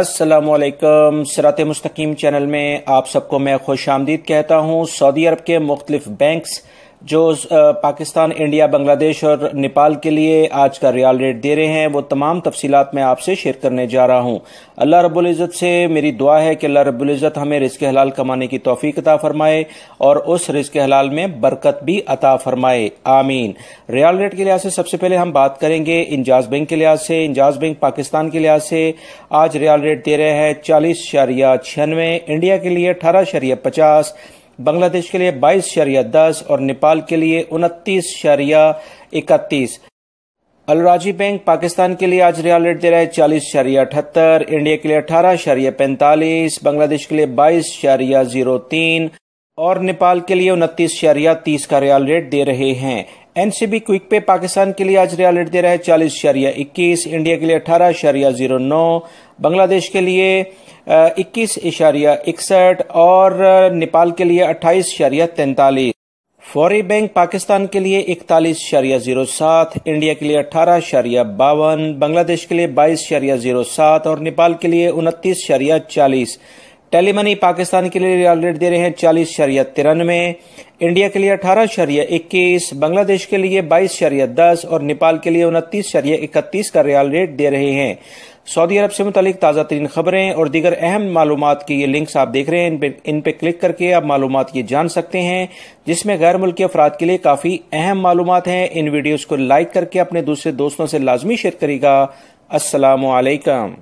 السلام علیکم سرات مستقیم چینل میں آپ سب کو میں خوش آمدید کہتا ہوں سعودی عرب کے مختلف بینکس جو پاکستان انڈیا بنگلہ دیش اور نیپال کے لیے آج کا ریال ریٹ دے رہے ہیں وہ تمام تفصیلات میں آپ سے شیئر کرنے جا رہا ہوں اللہ رب العزت سے میری دعا ہے کہ اللہ رب العزت ہمیں رزق حلال کمانے کی توفیق عطا فرمائے اور اس رزق حلال میں برکت بھی عطا فرمائے آمین ریال ریٹ کے لحاظ سے سب سے پہلے ہم بات کریں گے انجاز بینک کے لحاظ سے انجاز بینک پاکستان کے لحاظ سے آج ریال ریٹ دے رہے ہیں چالیس شریہ چھیانوے انڈیا کے لیے اٹھارہ شریعہ پچاس بنگلہ دیش کے لیے بائیس شریعہ دس اور نیپال کے لیے انتیس شریعہ اکتیس الراجی بینک پاکستان کے لیے آج ریال ریٹ دے رہے چالیس شریعہ اٹھتر انڈیا کے لیے اٹھارہ شریعہ پینتالیس بنگلہ دیش کے لیے بائیس شریعہ زیرو تین اور نیپال کے لیے انتیس شریعہ تیس کا ریال ریٹ دے رہے ہیں این سی بی پے پاکستان کے لیے آج ریال ریٹ دے رہے چالیس شریعہ اکیس انڈیا کے لیے اٹھارہ شریعہ زیرو نو بنگلہ دیش کے لیے اکیس اشاریہ اکسٹھ اور نیپال کے لیے اٹھائیس اشاریہ تینتالیس فوری بینک پاکستان کے لیے اکتالیس شریعہ زیرو سات انڈیا کے لیے اٹھارہ اشاریہ باون بنگلہ دیش کے لیے بائیس شریعہ زیرو سات اور نیپال کے لیے انتیس شریعہ چالیس ٹیلی منی پاکستان کے لیے ریال ریٹ دے رہے ہیں چالیس شریعت ترانوے انڈیا کے لیے اٹھارہ شریعہ اکیس بنگلہ دیش کے لیے بائیس شریعت دس اور نیپال کے لیے انتیس شریعہ اکتیس کا ریال ریٹ دے رہے ہیں سعودی عرب سے متعلق تازہ ترین خبریں اور دیگر اہم معلومات کے یہ لنکس آپ دیکھ رہے ہیں ان پہ کلک کر کے آپ معلومات یہ جان سکتے ہیں جس میں غیر ملکی افراد کے لیے کافی اہم معلومات ہیں ان ویڈیوز کو لائک کر کے اپنے دوسرے دوستوں سے لازمی شیئر کرے گا السلام علیکم